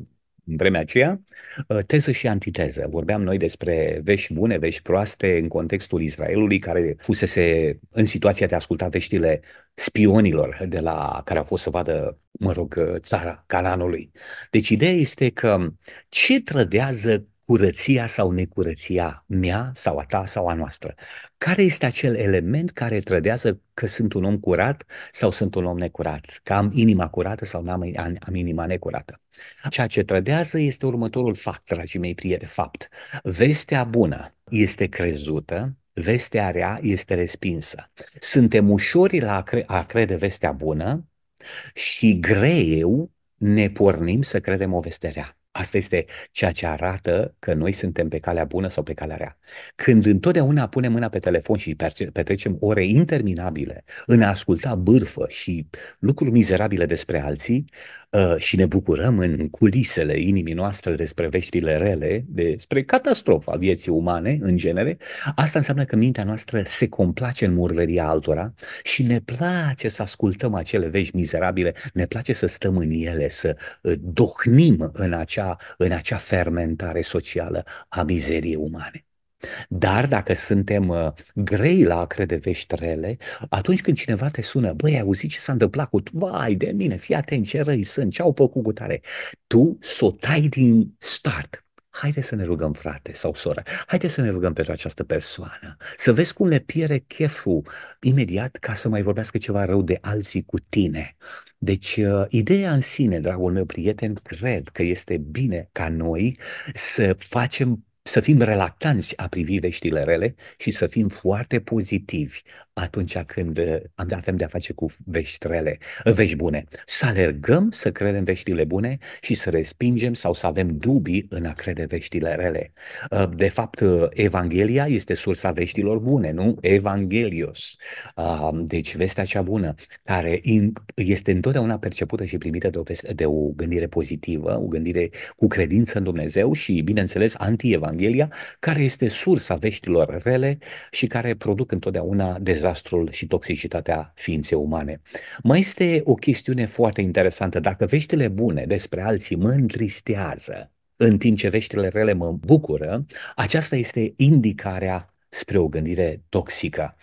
în vremea aceea, uh, teză și antiteză. Vorbeam noi despre vești bune, vești proaste în contextul Israelului, care fusese în situația de a asculta veștile spionilor de la care au fost să vadă, mă rog, uh, țara Cananului. Deci ideea este că ce trădează curăția sau necurăția mea sau a ta sau a noastră. Care este acel element care trădează că sunt un om curat sau sunt un om necurat? Că am inima curată sau n-am am inima necurată? Ceea ce trădează este următorul fapt, dragii mei prieteni, fapt. Vestea bună este crezută, vestea rea este respinsă. Suntem ușori la a, cre- a crede vestea bună și greu ne pornim să credem o veste rea. Asta este ceea ce arată că noi suntem pe calea bună sau pe calea rea. Când întotdeauna punem mâna pe telefon și petrecem ore interminabile în a asculta bârfă și lucruri mizerabile despre alții, Ă, și ne bucurăm în culisele inimii noastre despre veștile rele, despre catastrofa vieții umane în genere, asta înseamnă că mintea noastră se complace în murlăria altora și ne place să ascultăm acele vești mizerabile, ne place să stăm în ele, să ă, dohnim în acea, în acea fermentare socială a mizeriei umane. Dar dacă suntem uh, grei la a crede vești rele, atunci când cineva te sună, băi, ai auzit ce s-a întâmplat cu, vai de mine, fii atent ce răi sunt, ce au făcut cu tare, tu s o tai din start. Haide să ne rugăm, frate sau soră, haide să ne rugăm pentru această persoană, să vezi cum le pierde cheful imediat ca să mai vorbească ceva rău de alții cu tine. Deci, uh, ideea în sine, dragul meu prieten, cred că este bine ca noi să facem să fim relaxanți a privi veștile rele și să fim foarte pozitivi atunci când uh, am dat de-a face cu vești rele, vești bune. Să alergăm să credem veștile bune și să respingem sau să avem dubii în a crede veștile rele. Uh, de fapt, uh, Evanghelia este sursa veștilor bune, nu? Evangelios. Deci vestea cea bună, care este întotdeauna percepută și primită de o, veste, de o gândire pozitivă, o gândire cu credință în Dumnezeu și, bineînțeles, anti evanghelia Evanghelia, care este sursa veștilor rele și care produc întotdeauna dezastrul și toxicitatea ființei umane. Mai este o chestiune foarte interesantă. Dacă veștile bune despre alții mă întristează, în timp ce veștile rele mă bucură, aceasta este indicarea spre o gândire toxică.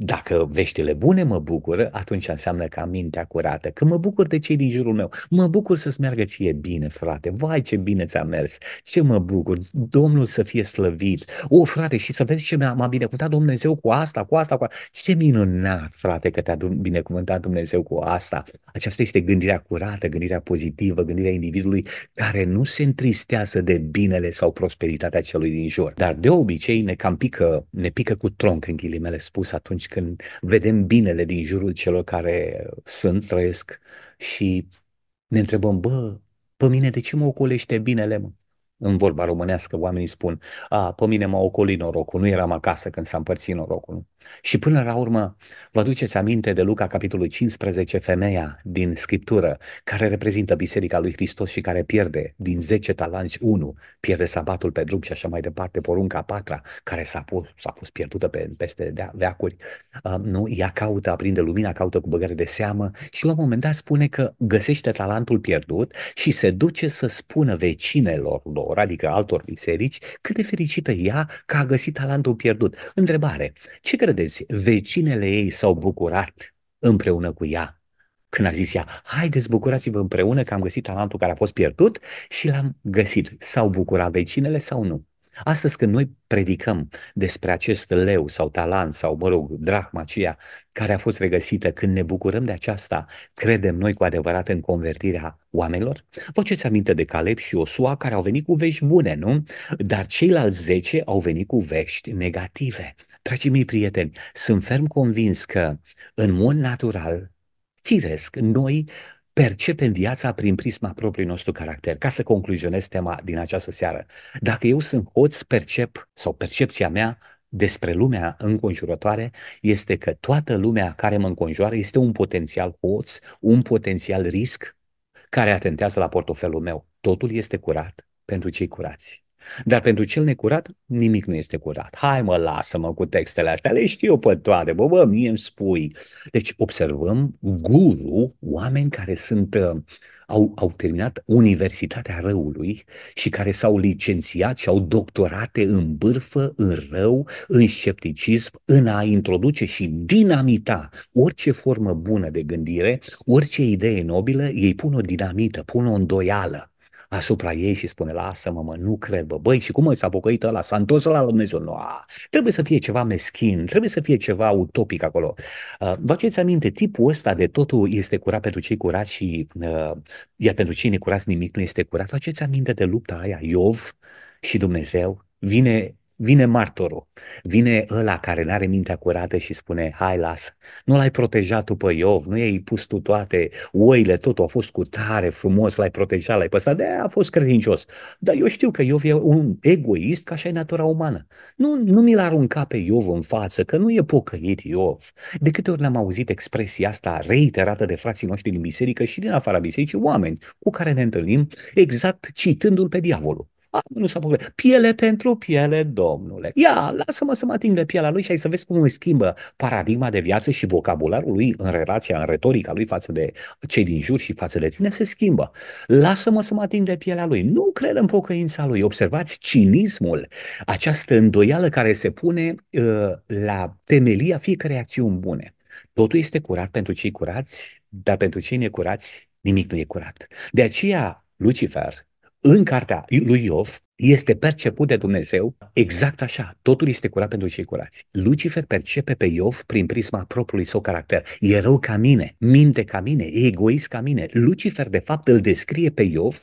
Dacă veștile bune mă bucură, atunci înseamnă că am mintea curată. Că mă bucur de cei din jurul meu. Mă bucur să-ți meargă ție bine, frate. Vai, ce bine ți-a mers. Ce mă bucur. Domnul să fie slăvit. O, frate, și să vezi ce m-a, m-a binecuvântat Dumnezeu cu asta, cu asta, cu asta. Ce minunat, frate, că te-a binecuvântat Dumnezeu cu asta. Aceasta este gândirea curată, gândirea pozitivă, gândirea individului care nu se întristează de binele sau prosperitatea celui din jur. Dar de obicei ne cam pică, ne pică cu tronc, în ghilimele spus, atunci atunci când vedem binele din jurul celor care sunt, trăiesc și ne întrebăm, bă, pe mine de ce mă ocolește binele, mă? În vorba românească oamenii spun, a, pe mine m-a ocolit norocul, nu eram acasă când s-a împărțit norocul. Și până la urmă, vă duceți aminte de Luca, capitolul 15, femeia din Scriptură, care reprezintă Biserica lui Hristos și care pierde din 10 talanți 1, pierde sabatul pe drum și așa mai departe, porunca patra, care s-a, pus, s-a pierdută pe, peste veacuri. Uh, um, nu, ea caută, aprinde lumina, caută cu băgare de seamă și la un moment dat spune că găsește talentul pierdut și se duce să spună vecinelor lor, adică altor biserici, cât de fericită ea că a găsit talentul pierdut. Întrebare, ce crede Credeți, vecinele ei s-au bucurat împreună cu ea când a zis ea, haideți bucurați-vă împreună că am găsit talentul care a fost pierdut și l-am găsit. S-au bucurat vecinele sau nu? Astăzi când noi predicăm despre acest leu sau talent sau, mă rog, drahma aceea care a fost regăsită, când ne bucurăm de aceasta, credem noi cu adevărat în convertirea oamenilor? Vă ce aminte de Caleb și Osua care au venit cu vești bune, nu? Dar ceilalți zece au venit cu vești negative. Dragii mei prieteni, sunt ferm convins că, în mod natural, firesc, noi percepem viața prin prisma propriului nostru caracter. Ca să concluzionez tema din această seară, dacă eu sunt hoț, percep sau percepția mea despre lumea înconjurătoare este că toată lumea care mă înconjoară este un potențial hoț, un potențial risc care atentează la portofelul meu. Totul este curat pentru cei curați. Dar pentru cel necurat, nimic nu este curat. Hai mă, lasă-mă cu textele astea, le știu pe toate, bă, bă, mie îmi spui. Deci observăm guru, oameni care sunt uh, au, au terminat Universitatea Răului și care s-au licențiat și au doctorate în bârfă, în rău, în scepticism, în a introduce și dinamita orice formă bună de gândire, orice idee nobilă, ei pun o dinamită, pun o îndoială asupra ei și spune, lasă-mă, mă, nu cred, bă, băi, și cum s-a pocăit ăla, s-a întors la Dumnezeu, nu, a, trebuie să fie ceva meschin, trebuie să fie ceva utopic acolo. Uh, vă aduceți aminte, tipul ăsta de totul este curat pentru cei curați și uh, iar pentru cei necurați nimic nu este curat. Vă aceți aminte de lupta aia, Iov și Dumnezeu? Vine vine martorul, vine ăla care nu are mintea curată și spune, hai, las, nu l-ai protejat tu pe Iov, nu i-ai pus tu toate oile, totul a fost cu tare, frumos, l-ai protejat, l-ai păstrat, de a fost credincios. Dar eu știu că Iov e un egoist, ca așa e natura umană. Nu, nu mi-l arunca pe Iov în față, că nu e pocăit Iov. De câte ori ne-am auzit expresia asta reiterată de frații noștri din biserică și din afara bisericii, oameni cu care ne întâlnim, exact citându-l pe diavolul nu s-a pocăit. Piele pentru piele, domnule. Ia, lasă-mă să mă ating de pielea lui și ai să vezi cum îi schimbă paradigma de viață și vocabularul lui în relația, în retorica lui față de cei din jur și față de tine se schimbă. Lasă-mă să mă ating de pielea lui. Nu cred în pocăința lui. Observați cinismul, această îndoială care se pune uh, la temelia fiecare acțiuni bune. Totul este curat pentru cei curați, dar pentru cei necurați nimic nu e curat. De aceea Lucifer în cartea lui Iov este perceput de Dumnezeu exact așa. Totul este curat pentru cei curați. Lucifer percepe pe Iov prin prisma propriului său caracter. E rău ca mine, minte ca mine, e egoist ca mine. Lucifer, de fapt, îl descrie pe Iov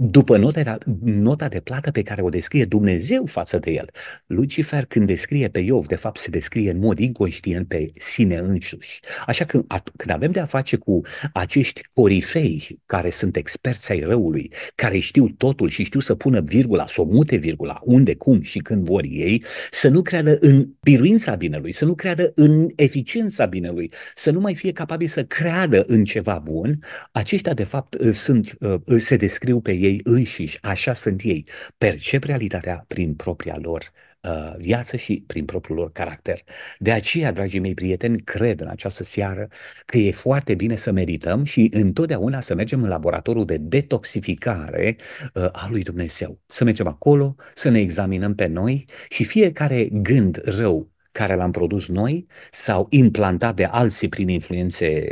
după nota, nota de plată pe care o descrie Dumnezeu față de el. Lucifer, când descrie pe Iov, de fapt se descrie în mod inconștient pe sine însuși. Așa că când avem de a face cu acești corifei care sunt experți ai răului, care știu totul și știu să pună virgula, să o mute virgula, unde, cum și când vor ei, să nu creadă în biruința binelui, să nu creadă în eficiența binelui, să nu mai fie capabil să creadă în ceva bun, aceștia de fapt sunt, uh, se descriu pe ei ei înșiși, așa sunt ei, percep realitatea prin propria lor uh, viață și prin propriul lor caracter. De aceea, dragii mei prieteni, cred în această seară că e foarte bine să merităm și întotdeauna să mergem în laboratorul de detoxificare uh, a lui Dumnezeu. Să mergem acolo, să ne examinăm pe noi și fiecare gând rău care l-am produs noi sau implantat de alții prin influențe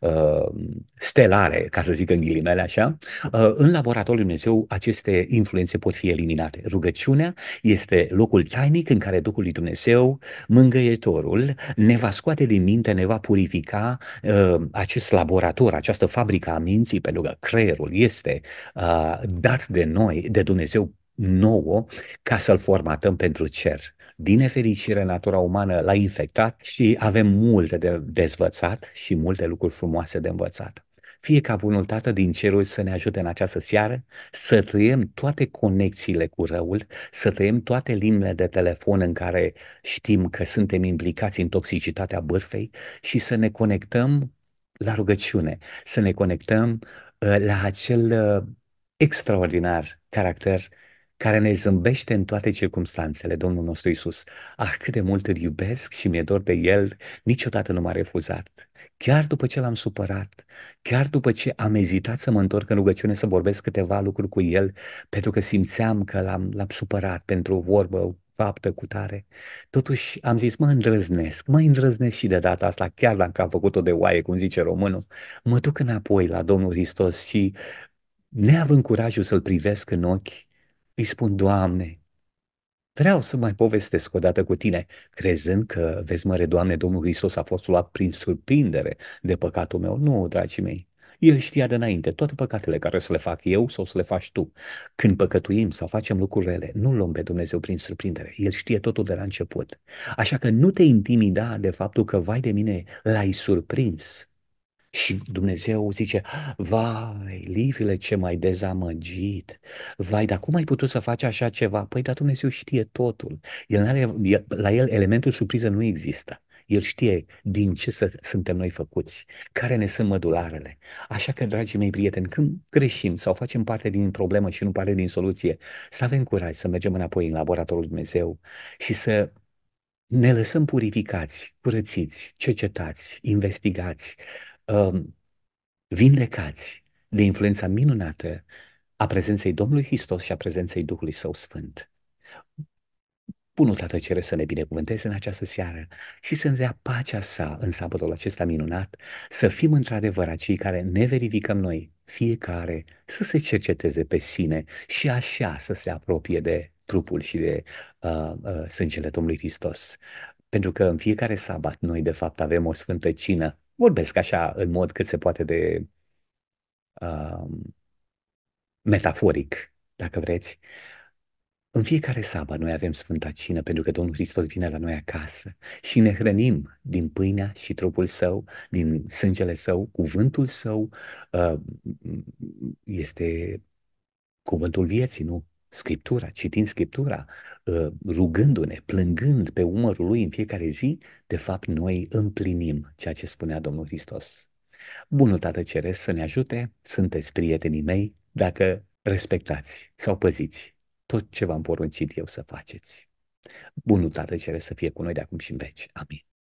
uh, stelare, ca să zic în ghilimele așa, uh, în laboratorul Lui Dumnezeu aceste influențe pot fi eliminate. Rugăciunea este locul tainic în care Duhul Lui Dumnezeu, mângăietorul, ne va scoate din minte, ne va purifica uh, acest laborator, această fabrică a minții, pentru că creierul este uh, dat de noi, de Dumnezeu nouă ca să-l formatăm pentru cer. Din nefericire, natura umană l-a infectat și avem multe de dezvățat și multe lucruri frumoase de învățat. Fie ca bunul Tată din cerul să ne ajute în această seară să tăiem toate conexiile cu răul, să tăiem toate liniile de telefon în care știm că suntem implicați în toxicitatea bârfei și să ne conectăm la rugăciune, să ne conectăm uh, la acel uh, extraordinar caracter care ne zâmbește în toate circumstanțele, Domnul nostru Isus. Ah, cât de mult îl iubesc și mi-e dor de el, niciodată nu m-a refuzat. Chiar după ce l-am supărat, chiar după ce am ezitat să mă întorc în rugăciune să vorbesc câteva lucruri cu el, pentru că simțeam că l-am, l-am supărat pentru o vorbă, faptă cu tare. Totuși am zis, mă îndrăznesc, mă îndrăznesc și de data asta, chiar dacă am făcut-o de oaie, cum zice românul, mă duc înapoi la Domnul Hristos și neavând curajul să-L privesc în ochi, îi spun, Doamne, vreau să mai povestesc dată cu tine, crezând că, vezi măre, Doamne, Domnul Iisus a fost luat prin surprindere de păcatul meu. Nu, dragii mei, el știa de înainte toate păcatele care să le fac eu sau să le faci tu. Când păcătuim sau facem lucruri rele, nu luăm pe Dumnezeu prin surprindere. El știe totul de la început. Așa că nu te intimida de faptul că, vai de mine, l-ai surprins și Dumnezeu zice, vai, Livile, ce mai dezamăgit, vai, dar cum ai putut să faci așa ceva? Păi, dar Dumnezeu știe totul. El are, la el elementul surpriză nu există. El știe din ce să, suntem noi făcuți, care ne sunt mădularele. Așa că, dragii mei prieteni, când greșim sau facem parte din problemă și nu parte din soluție, să avem curaj să mergem înapoi în laboratorul Dumnezeu și să ne lăsăm purificați, curățiți, cercetați, investigați, Um, vindecați de influența minunată a prezenței Domnului Hristos și a prezenței Duhului Său Sfânt. Bunul Tată cere să ne binecuvânteze în această seară și să ne dea pacea sa în sabătul acesta minunat, să fim într-adevăr acei care ne verificăm noi, fiecare să se cerceteze pe sine și așa să se apropie de trupul și de uh, uh, sângele Domnului Hristos. Pentru că în fiecare sabat noi de fapt avem o sfântă cină vorbesc așa în mod cât se poate de uh, metaforic, dacă vreți. În fiecare sabă noi avem Sfânta Cină pentru că Domnul Hristos vine la noi acasă și ne hrănim din pâinea și trupul său, din sângele său, cuvântul său uh, este cuvântul vieții, nu? Scriptura, citind Scriptura, uh, rugându-ne, plângând pe umărul lui în fiecare zi, de fapt noi împlinim ceea ce spunea Domnul Hristos. Bunul Tată Ceresc să ne ajute, sunteți prietenii mei, dacă respectați sau păziți tot ce v-am poruncit eu să faceți. Bunul Tată Ceresc să fie cu noi de acum și în veci. Amin.